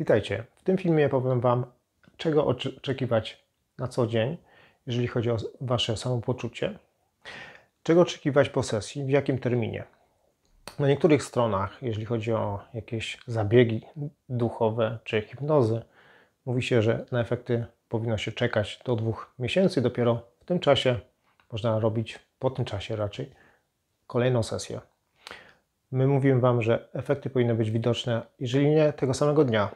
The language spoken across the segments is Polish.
Witajcie. W tym filmie powiem Wam, czego oczekiwać na co dzień, jeżeli chodzi o Wasze samopoczucie. Czego oczekiwać po sesji, w jakim terminie. Na niektórych stronach, jeżeli chodzi o jakieś zabiegi duchowe czy hipnozy, mówi się, że na efekty powinno się czekać do dwóch miesięcy. Dopiero w tym czasie można robić, po tym czasie raczej, kolejną sesję. My mówimy Wam, że efekty powinny być widoczne, jeżeli nie tego samego dnia,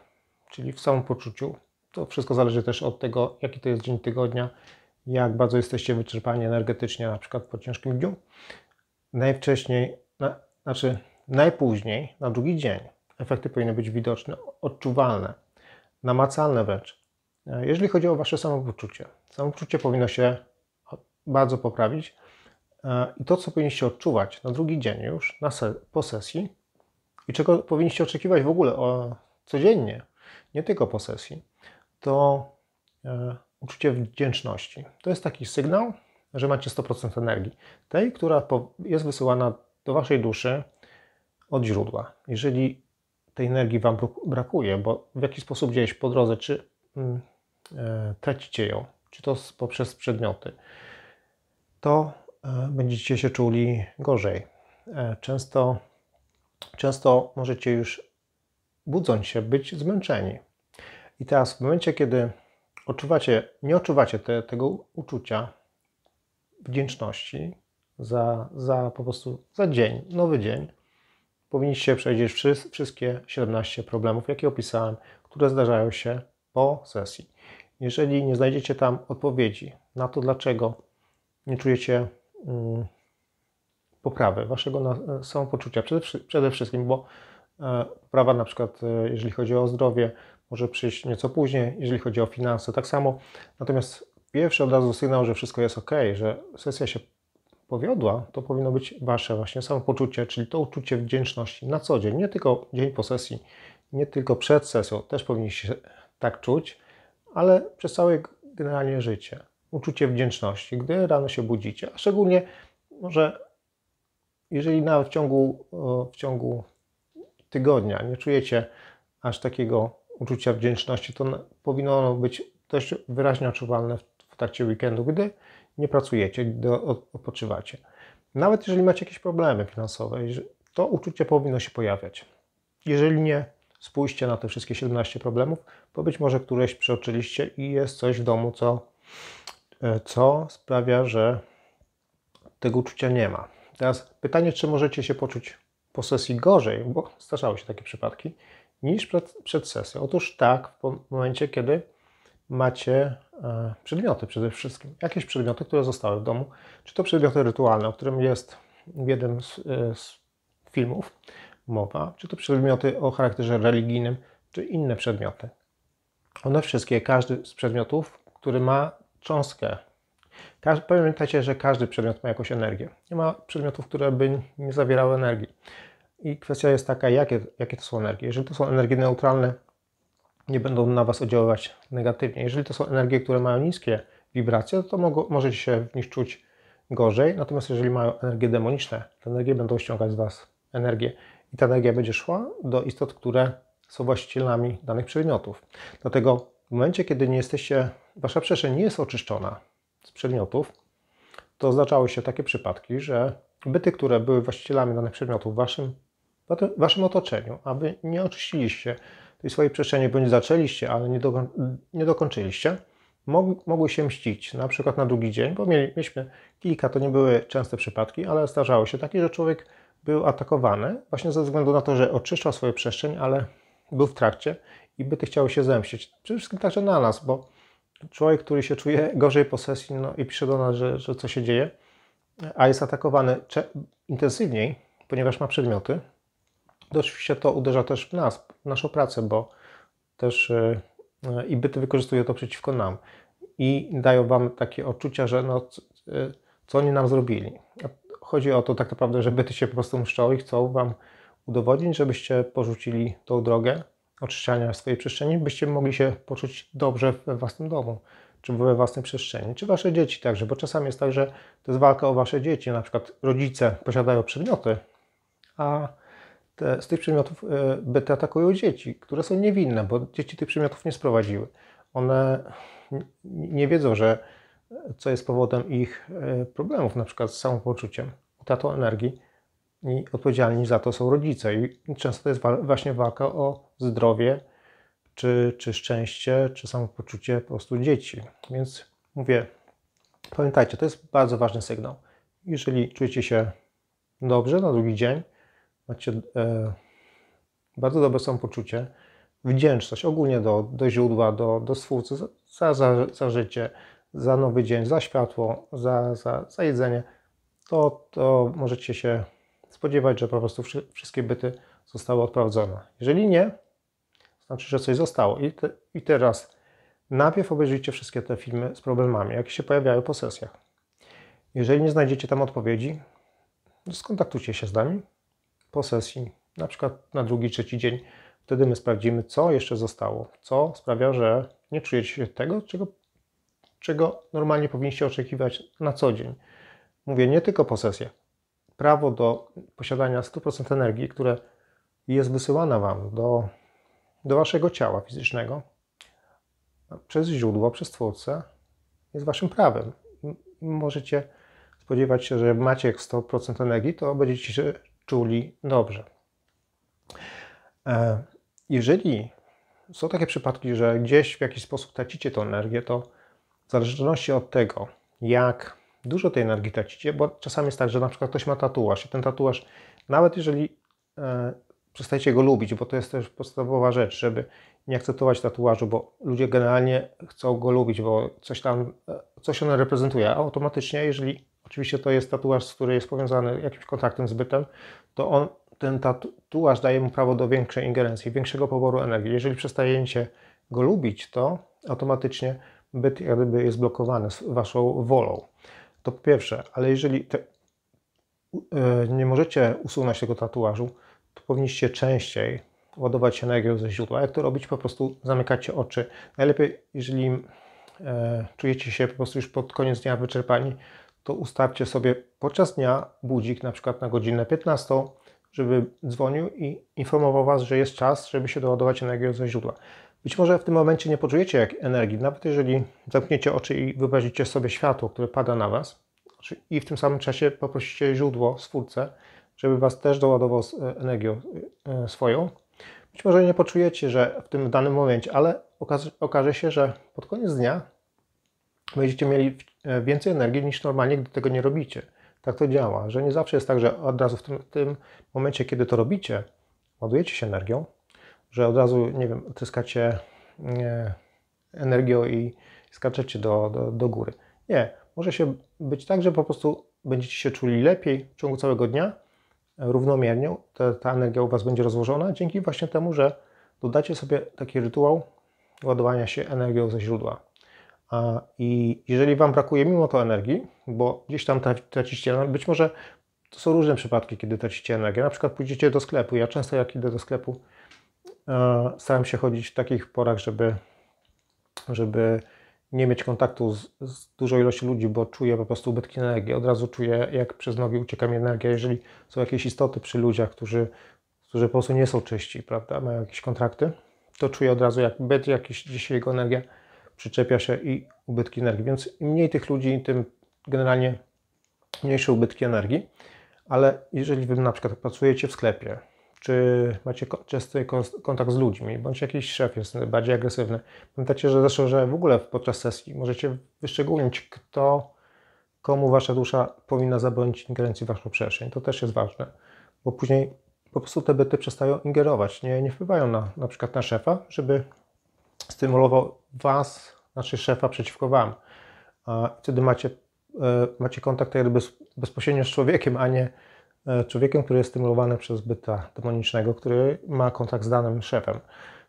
czyli w samopoczuciu. To wszystko zależy też od tego, jaki to jest dzień tygodnia, jak bardzo jesteście wyczerpani energetycznie, na przykład po ciężkim dniu. Najwcześniej, na, znaczy najpóźniej na drugi dzień efekty powinny być widoczne, odczuwalne, namacalne wręcz. Jeżeli chodzi o Wasze samopoczucie, samopoczucie powinno się bardzo poprawić e, i to, co powinniście odczuwać na drugi dzień już, na se po sesji i czego powinniście oczekiwać w ogóle o, codziennie nie tylko po sesji, to e, uczucie wdzięczności. To jest taki sygnał, że macie 100% energii, tej, która jest wysyłana do waszej duszy od źródła. Jeżeli tej energii wam brakuje, bo w jakiś sposób gdzieś po drodze, czy mm, e, tracicie ją, czy to poprzez przedmioty, to e, będziecie się czuli gorzej. często, często możecie już budząc się, być zmęczeni. I teraz w momencie, kiedy odczuwacie, nie odczuwacie te, tego uczucia wdzięczności za, za po prostu za dzień, nowy dzień, powinniście przejść wszystkie 17 problemów, jakie opisałem, które zdarzają się po sesji. Jeżeli nie znajdziecie tam odpowiedzi na to, dlaczego nie czujecie mm, poprawy waszego e, samopoczucia, przede wszystkim, bo E, prawa na przykład, e, jeżeli chodzi o zdrowie, może przyjść nieco później, jeżeli chodzi o finanse, tak samo. Natomiast pierwszy od razu sygnał, że wszystko jest ok, że sesja się powiodła, to powinno być Wasze właśnie samopoczucie, czyli to uczucie wdzięczności na co dzień, nie tylko dzień po sesji, nie tylko przed sesją, też powinniście tak czuć, ale przez całe generalnie życie. Uczucie wdzięczności, gdy rano się budzicie, a szczególnie może jeżeli nawet w ciągu, w ciągu tygodnia nie czujecie aż takiego uczucia wdzięczności, to powinno być dość wyraźnie odczuwalne w trakcie weekendu, gdy nie pracujecie, gdy odpoczywacie. Nawet jeżeli macie jakieś problemy finansowe, to uczucie powinno się pojawiać. Jeżeli nie, spójrzcie na te wszystkie 17 problemów, bo być może któreś przeoczyliście i jest coś w domu, co, e, co sprawia, że tego uczucia nie ma. Teraz pytanie, czy możecie się poczuć po sesji gorzej, bo zdarzały się takie przypadki, niż przed, przed sesją. Otóż tak, w momencie, kiedy macie e, przedmioty przede wszystkim. Jakieś przedmioty, które zostały w domu, czy to przedmioty rytualne, o którym jest w jednym z, e, z filmów mowa, czy to przedmioty o charakterze religijnym, czy inne przedmioty. One wszystkie, każdy z przedmiotów, który ma cząstkę Pamiętajcie, że każdy przedmiot ma jakąś energię. Nie ma przedmiotów, które by nie zawierały energii. I kwestia jest taka, jakie, jakie to są energie. Jeżeli to są energie neutralne, nie będą na Was oddziaływać negatywnie. Jeżeli to są energie, które mają niskie wibracje, to mogą, możecie się w nich czuć gorzej. Natomiast jeżeli mają energie demoniczne, te energie będą ściągać z Was energię. I ta energia będzie szła do istot, które są właścicielami danych przedmiotów. Dlatego w momencie, kiedy nie jesteście, Wasza przestrzeń nie jest oczyszczona, z przedmiotów, to zdarzały się takie przypadki, że byty, które były właścicielami danych przedmiotów w waszym, w waszym otoczeniu, aby nie oczyściliście tej swojej przestrzeni, bądź zaczęliście, ale nie, do, nie dokończyliście, mog, mogły się mścić, na przykład na drugi dzień, bo mieli, mieliśmy kilka, to nie były częste przypadki, ale zdarzały się takie, że człowiek był atakowany właśnie ze względu na to, że oczyszczał swoją przestrzeń, ale był w trakcie i byty chciały się zemścić. Przede wszystkim także na nas, bo człowiek, który się czuje gorzej po sesji no, i pisze do nas, że, że co się dzieje, a jest atakowany intensywniej, ponieważ ma przedmioty, to oczywiście to uderza też w nas, w naszą pracę, bo też e, e, i byty wykorzystują to przeciwko nam i dają wam takie odczucia, że no, e, co oni nam zrobili. Chodzi o to tak naprawdę, że byty się po prostu mszczą i chcą wam udowodnić, żebyście porzucili tą drogę, oczyszczania swojej przestrzeni, byście mogli się poczuć dobrze we własnym domu, czy we własnej przestrzeni, czy wasze dzieci także, bo czasami jest tak, że to jest walka o wasze dzieci. Na przykład rodzice posiadają przedmioty, a te, z tych przedmiotów e, byty atakują dzieci, które są niewinne, bo dzieci tych przedmiotów nie sprowadziły. One nie wiedzą, że e, co jest powodem ich e, problemów, na przykład z samopoczuciem, utratą energii i odpowiedzialni za to są rodzice. I często to jest właśnie walka o zdrowie, czy, czy szczęście, czy samopoczucie po prostu dzieci. Więc mówię, pamiętajcie, to jest bardzo ważny sygnał. Jeżeli czujecie się dobrze na drugi dzień, macie e, bardzo dobre samopoczucie, wdzięczność ogólnie do, do źródła, do, do stwórcy za, za, za życie, za nowy dzień, za światło, za, za, za jedzenie, to, to możecie się spodziewać, że po prostu wszystkie byty zostały odprowadzone. Jeżeli nie, znaczy, że coś zostało. I, te, i teraz najpierw obejrzyjcie wszystkie te filmy z problemami, jakie się pojawiają po sesjach. Jeżeli nie znajdziecie tam odpowiedzi, skontaktujcie się z nami po sesji, na przykład na drugi, trzeci dzień. Wtedy my sprawdzimy, co jeszcze zostało, co sprawia, że nie czujecie się tego, czego, czego normalnie powinniście oczekiwać na co dzień. Mówię nie tylko po sesjach prawo do posiadania 100% energii, które jest wysyłane Wam do, do Waszego ciała fizycznego przez źródło, przez Twórcę, jest Waszym prawem. Możecie spodziewać się, że jak macie 100% energii, to będziecie się czuli dobrze. E, jeżeli są takie przypadki, że gdzieś w jakiś sposób tracicie tę energię, to w zależności od tego, jak dużo tej energii tracicie, bo czasami jest tak, że na przykład ktoś ma tatuaż i ten tatuaż, nawet jeżeli e, przestajecie go lubić, bo to jest też podstawowa rzecz, żeby nie akceptować tatuażu, bo ludzie generalnie chcą go lubić, bo coś tam, e, coś on reprezentuje, a automatycznie, jeżeli oczywiście to jest tatuaż, który jest powiązany jakimś kontaktem z bytem, to on, ten tatuaż daje mu prawo do większej ingerencji, większego poboru energii. Jeżeli przestajecie go lubić, to automatycznie byt jak gdyby jest blokowany z waszą wolą. To po pierwsze, ale jeżeli te, e, nie możecie usunąć tego tatuażu, to powinniście częściej ładować energię ze źródła. Jak to robić? Po prostu zamykacie oczy. Najlepiej, jeżeli e, czujecie się po prostu już pod koniec dnia wyczerpani, to ustawcie sobie podczas dnia budzik na przykład na godzinę 15, żeby dzwonił i informował Was, że jest czas, żeby się doładować energię ze źródła. Być może w tym momencie nie poczujecie jak energii, nawet jeżeli zamkniecie oczy i wyobrazicie sobie światło, które pada na Was znaczy i w tym samym czasie poprosicie źródło, stwórcę, żeby Was też doładował z e, energią e, e, swoją. Być może nie poczujecie, że w tym danym momencie, ale okaże, okaże się, że pod koniec dnia będziecie mieli więcej energii niż normalnie, gdy tego nie robicie. Tak to działa, że nie zawsze jest tak, że od razu w tym, tym momencie, kiedy to robicie, ładujecie się energią, że od razu, nie wiem, tryskacie e, energię i skaczecie do, do, do góry. Nie, może się być tak, że po prostu będziecie się czuli lepiej w ciągu całego dnia, e, równomiernie, ta, ta energia u Was będzie rozłożona, dzięki właśnie temu, że dodacie sobie taki rytuał ładowania się energią ze źródła. I jeżeli Wam brakuje mimo to energii, bo gdzieś tam tracicie, no, być może to są różne przypadki, kiedy tracicie energię. Na przykład pójdziecie do sklepu. Ja często jak idę do sklepu, E, Staram się chodzić w takich porach, żeby, żeby nie mieć kontaktu z, z dużą ilością ludzi, bo czuję po prostu ubytki energii. Od razu czuję, jak przez nogi ucieka mi energia. Jeżeli są jakieś istoty przy ludziach, którzy, którzy po prostu nie są czyści, prawda, mają jakieś kontrakty, to czuję od razu, jak byt, jakiś gdzieś jego energia przyczepia się i ubytki energii. Więc im mniej tych ludzi, tym generalnie mniejsze ubytki energii. Ale jeżeli Wy na przykład pracujecie w sklepie, czy macie częsty kontakt z ludźmi, bądź jakiś szef jest bardziej agresywny. Pamiętacie, że zresztą, że w ogóle podczas sesji możecie wyszczególnić, kto, komu wasza dusza powinna zabronić ingerencji w waszą przestrzeń. To też jest ważne, bo później po prostu te byty przestają ingerować, nie, nie wpływają na, na przykład na szefa, żeby stymulował was, znaczy szefa przeciwko wam. A wtedy macie, e, macie kontakt jakby bezpośrednio z człowiekiem, a nie E, człowiekiem, który jest stymulowany przez byta demonicznego, który ma kontakt z danym szefem.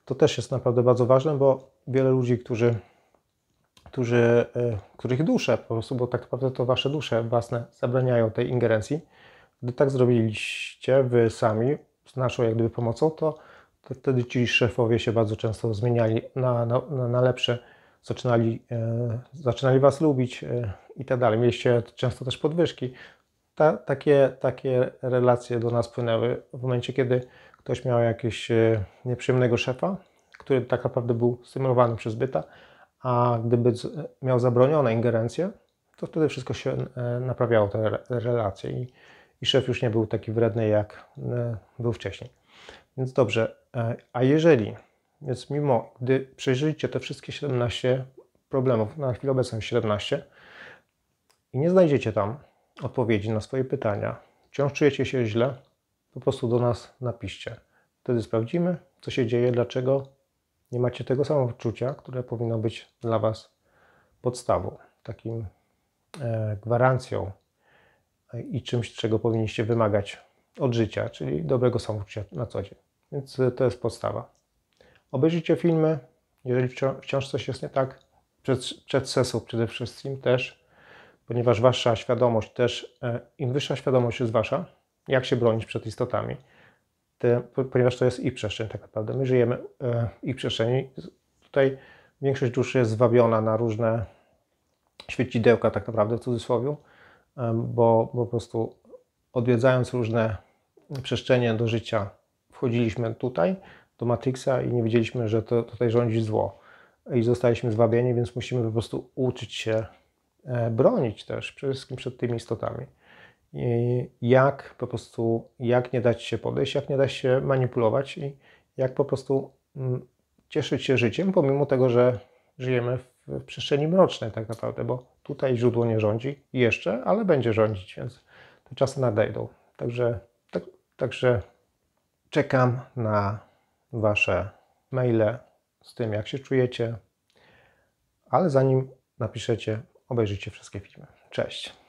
To też jest naprawdę bardzo ważne, bo wiele ludzi, którzy, którzy, e, których dusze po prostu, bo tak naprawdę to wasze dusze własne zabraniają tej ingerencji, gdy tak zrobiliście wy sami, z naszą jak gdyby pomocą, to, to wtedy ci szefowie się bardzo często zmieniali na, na, na lepsze, zaczynali, e, zaczynali was lubić e, i tak dalej. Mieliście często też podwyżki, ta, takie, takie relacje do nas płynęły w momencie, kiedy ktoś miał jakiegoś e, nieprzyjemnego szefa, który tak naprawdę był stymulowany przez byta, a gdyby e, miał zabronione ingerencje, to wtedy wszystko się e, naprawiało, te relacje i, i szef już nie był taki wredny, jak był wcześniej. Więc dobrze, a jeżeli, więc mimo, gdy przejrzyjcie te wszystkie 17 problemów, na chwilę obecną 17, i nie znajdziecie tam odpowiedzi na swoje pytania. Wciąż czujecie się źle? Po prostu do nas napiszcie. Wtedy sprawdzimy, co się dzieje, dlaczego nie macie tego wczucia, które powinno być dla Was podstawą, takim e, gwarancją e, i czymś, czego powinniście wymagać od życia, czyli dobrego samopoczucia na co dzień. Więc e, to jest podstawa. Obejrzyjcie filmy, jeżeli wciąż coś jest nie tak, przed, przed sesją przede wszystkim też ponieważ wasza świadomość też, e, im wyższa świadomość jest wasza, jak się bronić przed istotami, te, ponieważ to jest ich przestrzeń tak naprawdę. My żyjemy e, ich przestrzeni. Tutaj większość duszy jest zwabiona na różne świecidełka tak naprawdę w cudzysłowie, bo, bo po prostu odwiedzając różne przestrzenie do życia wchodziliśmy tutaj, do Matrixa i nie wiedzieliśmy, że to, tutaj rządzi zło i zostaliśmy zwabieni, więc musimy po prostu uczyć się E, bronić też przede wszystkim przed tymi istotami. jak po prostu, jak nie dać się podejść, jak nie dać się manipulować i jak po prostu mm, cieszyć się życiem, pomimo tego, że żyjemy w przestrzeni mrocznej tak naprawdę, bo tutaj źródło nie rządzi jeszcze, ale będzie rządzić, więc te czasy nadejdą. Także, tak, także czekam na Wasze maile z tym, jak się czujecie, ale zanim napiszecie, obejrzyjcie wszystkie filmy. Cześć!